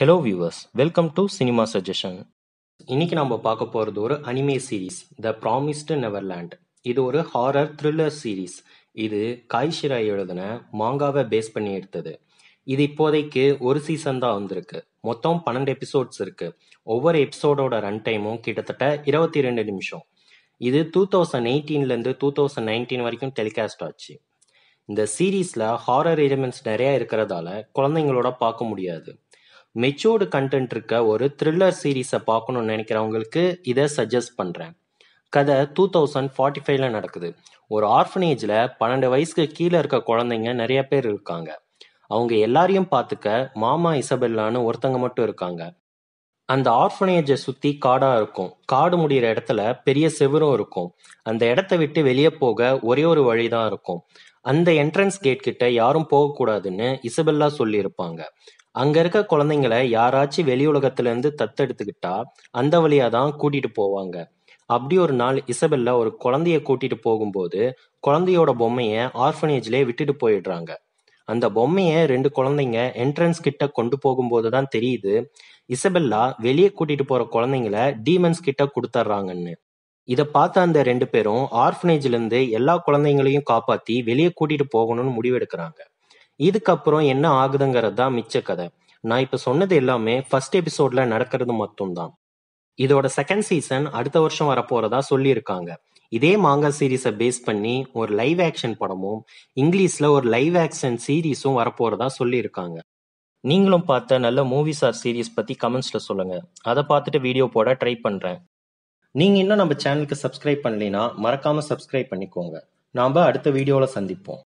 hello viewers welcome to cinema suggestion இன்னைக்கு நம்ம பார்க்க போகிறது ஒரு anime series the promised neverland இது ஒரு ஹாரர் த்ரில்லர் சீரீஸ் இது காய்ஷிரா எழுதின மாங்காவை பேஸ் பண்ணி எடுத்தது இது இப்போதைக்கு ஒரு சீசன் தான் வந்திருக்கு மொத்தம் பன்னெண்டு எபிசோட்ஸ் இருக்கு ஒவ்வொரு எபிசோடோட ரன் டைமும் கிட்டத்தட்ட இருபத்தி ரெண்டு நிமிஷம் இது டூ தௌசண்ட் எயிட்டீன்லேருந்து டூ தௌசண்ட் நைன்டீன் வரைக்கும் டெலிகாஸ்ட் ஆச்சு இந்த சீரீஸில் ஹாரர் எலிமெண்ட்ஸ் நிறையா இருக்கிறதால குழந்தைங்களோட பார்க்க முடியாது மெச்சூர்டு கண்டென்ட் இருக்க ஒரு த்ரில்லர் சீரீஸை பார்க்கணும்னு நினைக்கிறவங்களுக்கு இதை சஜஸ்ட் பண்ணுறேன் கதை டூ தௌசண்ட் ஃபார்ட்டி ஃபைவ்ல நடக்குது ஒரு ஆர்ஃபனேஜில் பன்னெண்டு வயசுக்கு கீழே இருக்க குழந்தைங்க நிறைய பேர் இருக்காங்க அவங்க எல்லாரையும் பார்த்துக்க மாமா இசபெல்லான்னு ஒருத்தங்க மட்டும் இருக்காங்க அந்த ஆர்ஃபனேஜை சுத்தி காடா இருக்கும் காடு முடிகிற இடத்துல பெரிய செவரும் இருக்கும் அந்த இடத்த விட்டு வெளியே போக ஒரே ஒரு வழிதான் இருக்கும் அந்த என்ட்ரன்ஸ் கேட் கிட்ட யாரும் போகக்கூடாதுன்னு இசபெல்லா சொல்லியிருப்பாங்க அங்க இருக்க குழந்தைங்களை யாராச்சும் வெளி உலகத்துல இருந்து தத்தெடுத்துக்கிட்டா அந்த வழியா தான் கூட்டிட்டு போவாங்க அப்படி ஒரு நாள் இசபெல்லா ஒரு குழந்தைய கூட்டிட்டு போகும்போது குழந்தையோட பொம்மைய ஆர்ஃபனேஜ்லயே விட்டுட்டு போயிடுறாங்க அந்த பொம்மைய ரெண்டு குழந்தைங்க என்ட்ரன்ஸ் கிட்ட கொண்டு போகும்போது தான் தெரியுது இசபெல்லா வெளியே கூட்டிட்டு போற குழந்தைங்கள டீமன்ஸ் கிட்ட கொடுத்துட்றாங்கன்னு இதை பார்த்த அந்த ரெண்டு பேரும் ஆர்ஃபனேஜ்ல இருந்து எல்லா குழந்தைங்களையும் காப்பாத்தி வெளியே கூட்டிட்டு போகணும்னு முடிவெடுக்கிறாங்க இதுக்கப்புறம் என்ன ஆகுதுங்கிறது தான் மிச்ச கதை நான் இப்ப சொன்னது எல்லாமே ஃபர்ஸ்ட் எபிசோட்ல நடக்கிறது மட்டும்தான் இதோட செகண்ட் சீசன் அடுத்த வருஷம் வரப்போறதா சொல்லியிருக்காங்க இதே மாங்கா சீரீஸை பேஸ் பண்ணி ஒரு லைவ் ஆக்ஷன் படமும் இங்கிலீஷில் ஒரு லைவ் ஆக்ஷன் சீரீஸும் வரப்போகிறதா சொல்லியிருக்காங்க நீங்களும் பார்த்த நல்ல மூவிஸ் ஆர் சீரீஸ் பற்றி கமெண்ட்ஸில் சொல்லுங்கள் அதை பார்த்துட்டு வீடியோ போட ட்ரை பண்ணுறேன் நீங்கள் இன்னும் நம்ம சேனலுக்கு சப்ஸ்கிரைப் பண்ணலைன்னா மறக்காமல் சப்ஸ்கிரைப் பண்ணிக்கோங்க நாம் அடுத்த வீடியோவில் சந்திப்போம்